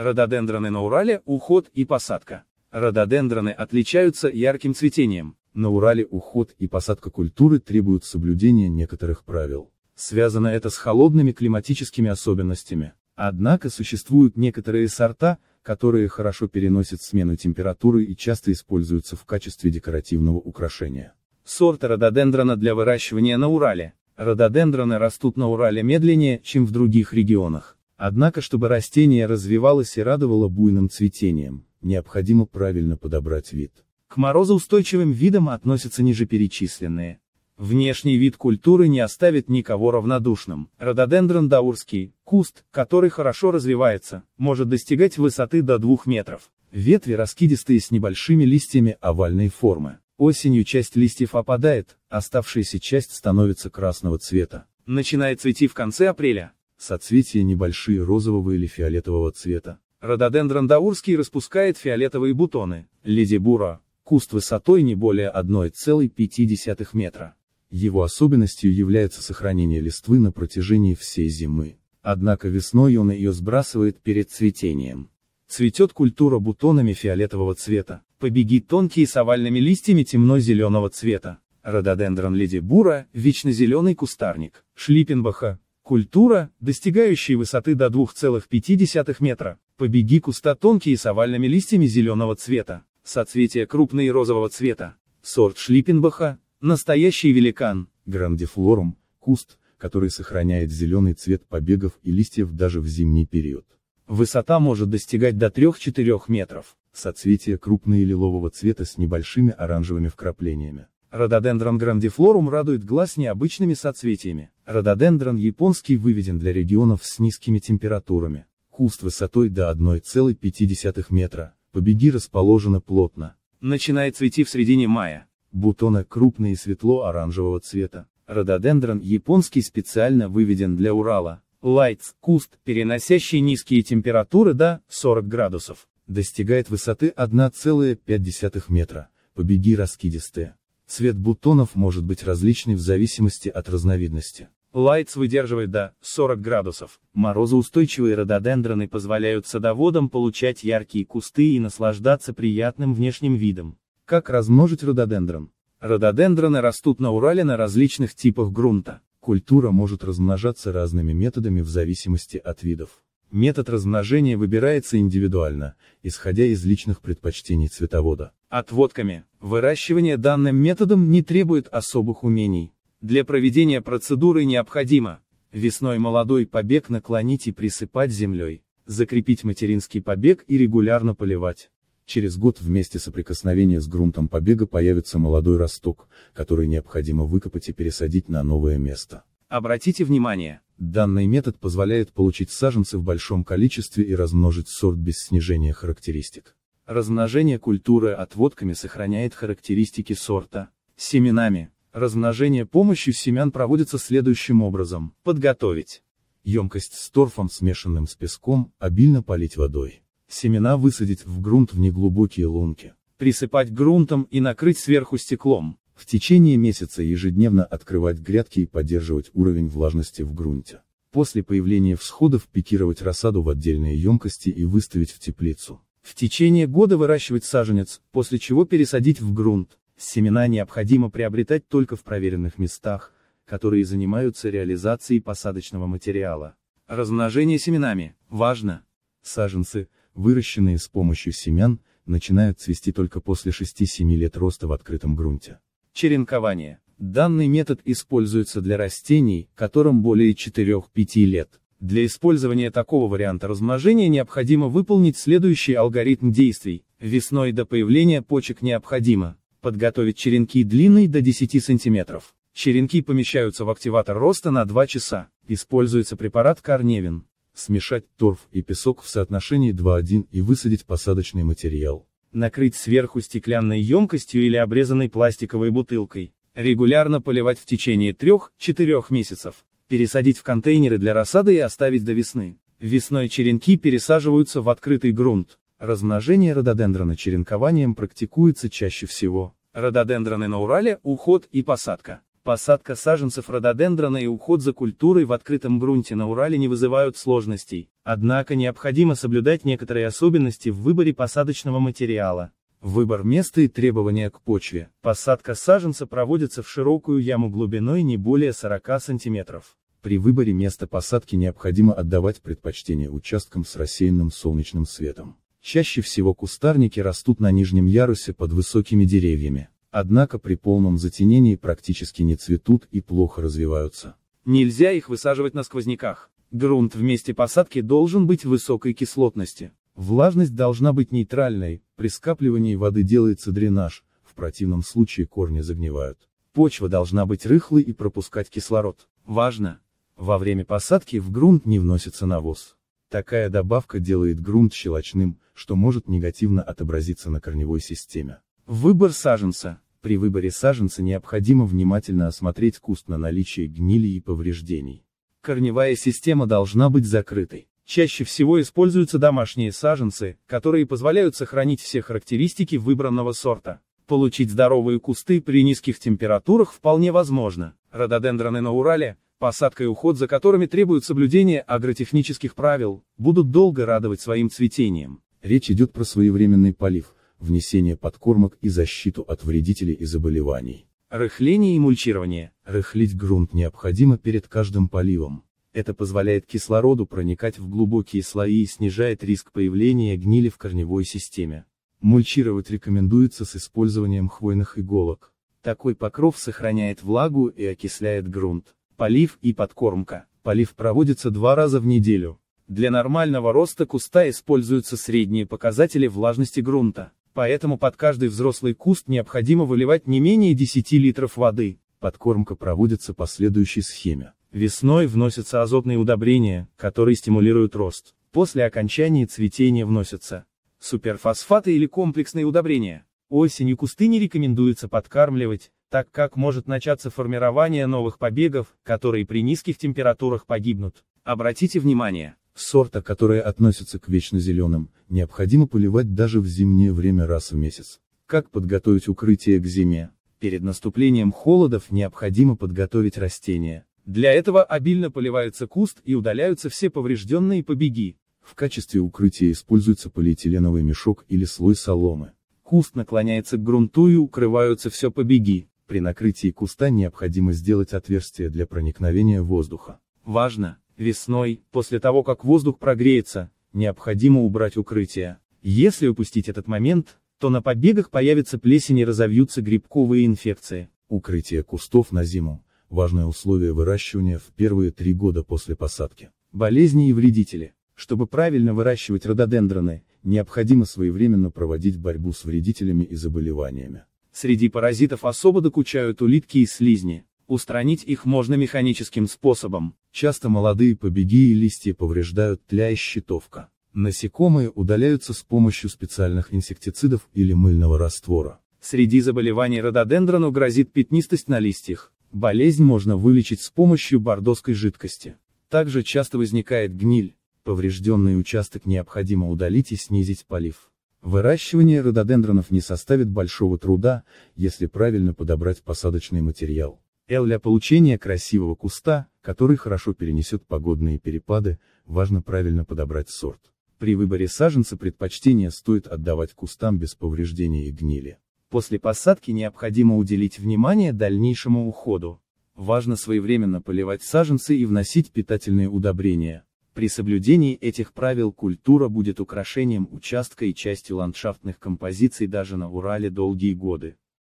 Рододендроны на Урале – уход и посадка. Рододендроны отличаются ярким цветением. На Урале уход и посадка культуры требуют соблюдения некоторых правил. Связано это с холодными климатическими особенностями. Однако существуют некоторые сорта, которые хорошо переносят смену температуры и часто используются в качестве декоративного украшения. Сорты рододендрона для выращивания на Урале. Рододендроны растут на Урале медленнее, чем в других регионах. Однако, чтобы растение развивалось и радовало буйным цветением, необходимо правильно подобрать вид. К морозоустойчивым видам относятся ниже перечисленные. Внешний вид культуры не оставит никого равнодушным. Рододендрон даурский, куст, который хорошо развивается, может достигать высоты до 2 метров. Ветви раскидистые с небольшими листьями овальной формы. Осенью часть листьев опадает, оставшаяся часть становится красного цвета. Начинает цвести в конце апреля, Соцветия небольшие розового или фиолетового цвета. Рододендрон даурский распускает фиолетовые бутоны. Леди Бура. куст высотой не более 1,5 метра. Его особенностью является сохранение листвы на протяжении всей зимы. Однако весной он ее сбрасывает перед цветением. Цветет культура бутонами фиолетового цвета. Побеги тонкие с овальными листьями темно-зеленого цвета. Рододендрон Леди Бура. вечно зеленый кустарник. Шлипенбаха. Культура, достигающая высоты до 2,5 метра. Побеги куста тонкие с овальными листьями зеленого цвета. Соцветия крупные розового цвета. Сорт Шлиппенбаха. Настоящий великан. Грандифлорум. Куст, который сохраняет зеленый цвет побегов и листьев даже в зимний период. Высота может достигать до 3-4 метров. Соцветия крупные лилового цвета с небольшими оранжевыми вкраплениями. Рододендрон грандифлорум радует глаз необычными соцветиями. Рододендрон японский выведен для регионов с низкими температурами. Куст высотой до 1,5 метра. Побеги расположены плотно. Начинает цвести в середине мая. Бутоны крупные и светло-оранжевого цвета. Рододендрон японский специально выведен для Урала. Лайтс, куст, переносящий низкие температуры до 40 градусов. Достигает высоты 1,5 метра. Побеги раскидистые. Цвет бутонов может быть различный в зависимости от разновидности. Лайтс выдерживает до 40 градусов. Морозоустойчивые рододендроны позволяют садоводам получать яркие кусты и наслаждаться приятным внешним видом. Как размножить рододендрон? Рододендроны растут на Урале на различных типах грунта. Культура может размножаться разными методами в зависимости от видов. Метод размножения выбирается индивидуально, исходя из личных предпочтений цветовода. Отводками. Выращивание данным методом не требует особых умений. Для проведения процедуры необходимо весной молодой побег наклонить и присыпать землей, закрепить материнский побег и регулярно поливать. Через год вместе соприкосновения с грунтом побега появится молодой росток, который необходимо выкопать и пересадить на новое место. Обратите внимание, данный метод позволяет получить саженцы в большом количестве и размножить сорт без снижения характеристик. Размножение культуры отводками сохраняет характеристики сорта. Семенами. Размножение помощью семян проводится следующим образом. Подготовить. Емкость с торфом, смешанным с песком, обильно полить водой. Семена высадить в грунт в неглубокие лунки. Присыпать грунтом и накрыть сверху стеклом. В течение месяца ежедневно открывать грядки и поддерживать уровень влажности в грунте. После появления всходов пикировать рассаду в отдельные емкости и выставить в теплицу. В течение года выращивать саженец, после чего пересадить в грунт. Семена необходимо приобретать только в проверенных местах, которые занимаются реализацией посадочного материала. Размножение семенами – важно. Саженцы, выращенные с помощью семян, начинают цвести только после 6-7 лет роста в открытом грунте. Черенкование. Данный метод используется для растений, которым более 4-5 лет. Для использования такого варианта размножения необходимо выполнить следующий алгоритм действий. Весной до появления почек необходимо подготовить черенки длиной до 10 см. Черенки помещаются в активатор роста на 2 часа. Используется препарат Корневин. Смешать торф и песок в соотношении 2-1 и высадить посадочный материал накрыть сверху стеклянной емкостью или обрезанной пластиковой бутылкой, регулярно поливать в течение 3-4 месяцев, пересадить в контейнеры для рассады и оставить до весны. Весной черенки пересаживаются в открытый грунт. Размножение рододендрона черенкованием практикуется чаще всего. Рододендроны на Урале – уход и посадка. Посадка саженцев рододендрона и уход за культурой в открытом грунте на Урале не вызывают сложностей. Однако необходимо соблюдать некоторые особенности в выборе посадочного материала. Выбор места и требования к почве. Посадка саженца проводится в широкую яму глубиной не более 40 см. При выборе места посадки необходимо отдавать предпочтение участкам с рассеянным солнечным светом. Чаще всего кустарники растут на нижнем ярусе под высокими деревьями, однако при полном затенении практически не цветут и плохо развиваются. Нельзя их высаживать на сквозняках. Грунт в месте посадки должен быть высокой кислотности. Влажность должна быть нейтральной, при скапливании воды делается дренаж, в противном случае корни загнивают. Почва должна быть рыхлой и пропускать кислород. Важно! Во время посадки в грунт не вносится навоз. Такая добавка делает грунт щелочным, что может негативно отобразиться на корневой системе. Выбор саженца. При выборе саженца необходимо внимательно осмотреть куст на наличие гнили и повреждений корневая система должна быть закрытой. Чаще всего используются домашние саженцы, которые позволяют сохранить все характеристики выбранного сорта. Получить здоровые кусты при низких температурах вполне возможно. Рододендроны на Урале, посадка и уход за которыми требуют соблюдения агротехнических правил, будут долго радовать своим цветением. Речь идет про своевременный полив, внесение подкормок и защиту от вредителей и заболеваний. Рыхление и мульчирование. Рыхлить грунт необходимо перед каждым поливом. Это позволяет кислороду проникать в глубокие слои и снижает риск появления гнили в корневой системе. Мульчировать рекомендуется с использованием хвойных иголок. Такой покров сохраняет влагу и окисляет грунт. Полив и подкормка. Полив проводится два раза в неделю. Для нормального роста куста используются средние показатели влажности грунта поэтому под каждый взрослый куст необходимо выливать не менее 10 литров воды. Подкормка проводится по следующей схеме. Весной вносятся азотные удобрения, которые стимулируют рост. После окончания цветения вносятся суперфосфаты или комплексные удобрения. Осенью кусты не рекомендуется подкармливать, так как может начаться формирование новых побегов, которые при низких температурах погибнут. Обратите внимание, Сорта, которые относятся к вечно зеленым, необходимо поливать даже в зимнее время раз в месяц. Как подготовить укрытие к зиме? Перед наступлением холодов необходимо подготовить растения. Для этого обильно поливается куст и удаляются все поврежденные побеги. В качестве укрытия используется полиэтиленовый мешок или слой соломы. Куст наклоняется к грунту и укрываются все побеги. При накрытии куста необходимо сделать отверстие для проникновения воздуха. Важно, Весной, после того как воздух прогреется, необходимо убрать укрытие. Если упустить этот момент, то на побегах появятся плесень и разовьются грибковые инфекции. Укрытие кустов на зиму – важное условие выращивания в первые три года после посадки. Болезни и вредители. Чтобы правильно выращивать рододендроны, необходимо своевременно проводить борьбу с вредителями и заболеваниями. Среди паразитов особо докучают улитки и слизни. Устранить их можно механическим способом. Часто молодые побеги и листья повреждают тля и щитовка. Насекомые удаляются с помощью специальных инсектицидов или мыльного раствора. Среди заболеваний рододендрону грозит пятнистость на листьях. Болезнь можно вылечить с помощью бордоской жидкости. Также часто возникает гниль. Поврежденный участок необходимо удалить и снизить полив. Выращивание рододендронов не составит большого труда, если правильно подобрать посадочный материал. Л для получения красивого куста, который хорошо перенесет погодные перепады, важно правильно подобрать сорт. При выборе саженца предпочтение стоит отдавать кустам без повреждения и гнили. После посадки необходимо уделить внимание дальнейшему уходу. Важно своевременно поливать саженцы и вносить питательные удобрения. При соблюдении этих правил культура будет украшением участка и частью ландшафтных композиций даже на Урале долгие годы.